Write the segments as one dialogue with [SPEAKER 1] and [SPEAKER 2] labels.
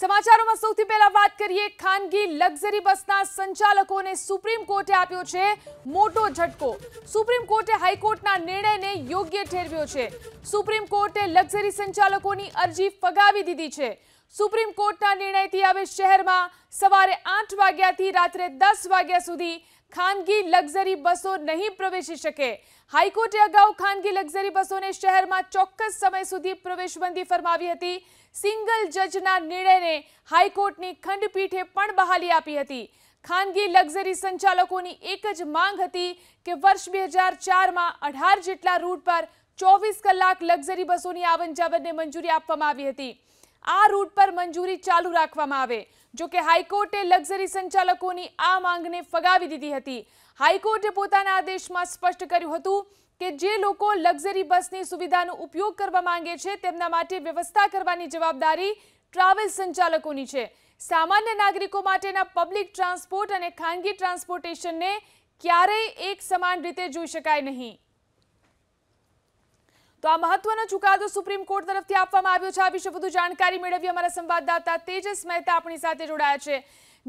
[SPEAKER 1] સમાચારોમાં સૌથી પહેલા વાત કરીએ ખાનગી લક્ઝરી બસના સંચાલકોને સુપ્રીમ કોર્ટે આપ્યો છે મોટો ઝટકો સુપ્રીમ કોર્ટે હાઈકોર્ટના નિર્ણયને યોગ્ય ઠેરવ્યો છે સુપ્રીમ કોર્ટે લક્ઝરી સંચાલકોની અરજી ફગાવી દીધી છે સુપ્રીમ કોર્ટના નિર્ણયથી હવે શહેરમાં સવારે આઠ વાગ્યાથી રાત્રે દસ વાગ્યા સુધી ખાનગી લક્ઝરી બસો નહીં પ્રવેશી શકે હાઈકોર્ટે અગાઉ ખાનગી લક્ઝરી બસોને શહેરમાં ચોક્કસ સમય સુધી પ્રવેશબંધી ફરમાવી હતી સિંગલ જજના નિર્ણયને હાઈકોર્ટની ખંડપીઠે પણ બહાલી આપી હતી ખાનગી લક્ઝરી સંચાલકોની એક જ માંગ હતી કે વર્ષ બે હજાર ચારમાં અઢાર જેટલા રૂટ પર ચોવીસ કલાક લક્ઝરી બસોની આવન મંજૂરી આપવામાં આવી હતી આ રૂટ પર મંજૂરી ચાલુ રાખવામાં આવે જો કે હાઈકોર્ટે લક્ઝરી સંચાલકોની આ માંગને ફગાવી દીધી હતી હાઈકોર્ટે પોતાના આદેશમાં સ્પષ્ટ કર્યું હતું કે જે લોકો લક્ઝરી બસની સુવિધાનો ઉપયોગ કરવા માંગે છે તેમના માટે વ્યવસ્થા કરવાની જવાબદારી ટ્રાવેલ સંચાલકોની છે સામાન્ય નાગરિકો માટેના પબ્લિક ટ્રાન્સપોર્ટ અને ખાનગી ટ્રાન્સપોર્ટેશનને ક્યારેય એક સમાન રીતે જોઈ શકાય નહીં તો આ મહત્વનો ચુકાદો સુપ્રીમ કોર્ટ તરફથી આપવામાં આવ્યો છે આ વિશે વધુ જાણકારી મેળવી અમારા સંવાદદાતા તેજસ મહેતા આપણી સાથે જોડાયા છે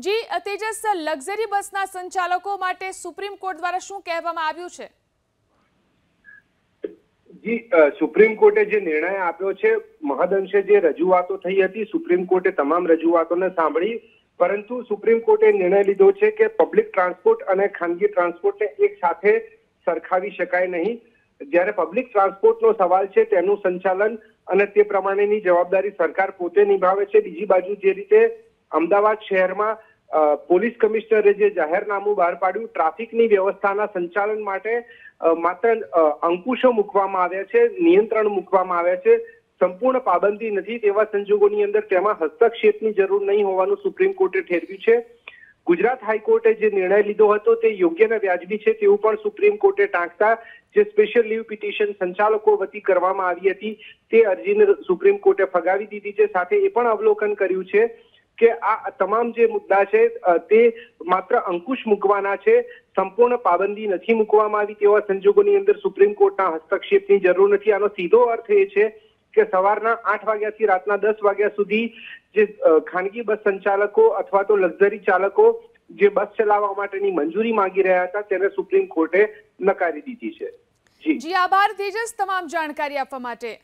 [SPEAKER 1] જી તેજસ લક્ઝરી બસના સંચાલકો માટે સુપ્રીમ કોર્ટ દ્વારા શું કહેવામાં આવ્યું છે
[SPEAKER 2] જી સુપ્રીમ કોર્ટે જે નિર્ણય આપ્યો છે મહદઅંશે જે રજૂઆતો થઈ હતી સુપ્રીમ કોર્ટે તમામ રજૂઆતોને સાંભળી પરંતુ સુપ્રીમ કોર્ટે નિર્ણય લીધો છે કે પબ્લિક ટ્રાન્સપોર્ટ અને ખાનગી ટ્રાન્સપોર્ટને એક સાથે સરખાવી શકાય નહીં જ્યારે પબ્લિક ટ્રાન્સપોર્ટનો સવાલ છે તેનું સંચાલન અને તે પ્રમાણેની જવાબદારી સરકાર પોતે નિભાવે છે બીજી બાજુ જે રીતે અમદાવાદ શહેરમાં પોલીસ કમિશનરે જે જાહેરનામું બહાર પાડ્યું ટ્રાફિકની વ્યવસ્થાના સંચાલન માટે માત્ર અંકુશો મૂકવામાં આવ્યા છે નિયંત્રણ મૂકવામાં આવ્યા છે સંપૂર્ણ પાબંદી નથી તેવા સંજોગોની અંદર તેમાં હસ્તક્ષેપની જરૂર નહીં હોવાનું સુપ્રીમ કોર્ટે ઠેરવ્યું છે ગુજરાત હાઈકોર્ટે જે નિર્ણય લીધો હતો તે યોગ્ય વ્યાજબી છે તેવું પણ સુપ્રીમ કોર્ટે ટાંકતા જે સ્પેશિયલ લીવ પિટિશન સંચાલકો વતી કરવામાં આવી હતી તે અરજીને સુપ્રીમ કોર્ટે ફગાવી દીધી છે સાથે એ પણ અવલોકન કર્યું છે કે આ તમામ જે મુદ્દા છે તે માત્ર અંકુશ મૂકવાના છે સંપૂર્ણ પાબંદી નથી મૂકવામાં આવી તેવા સંજોગોની અંદર સુપ્રીમ કોર્ટના હસ્તક્ષેપની જરૂર નથી આનો સીધો અર્થ એ છે કે સવારના આઠ વાગ્યાથી રાતના દસ વાગ્યા સુધી જે ખાનગી બસ સંચાલકો અથવા તો લક્ઝરી ચાલકો જે બસ ચલાવવા માટેની મંજૂરી માંગી રહ્યા હતા તેને સુપ્રીમ કોર્ટે નકારી દીધી છે
[SPEAKER 1] જી આભાર તેજસ તમામ જાણકારી આપવા માટે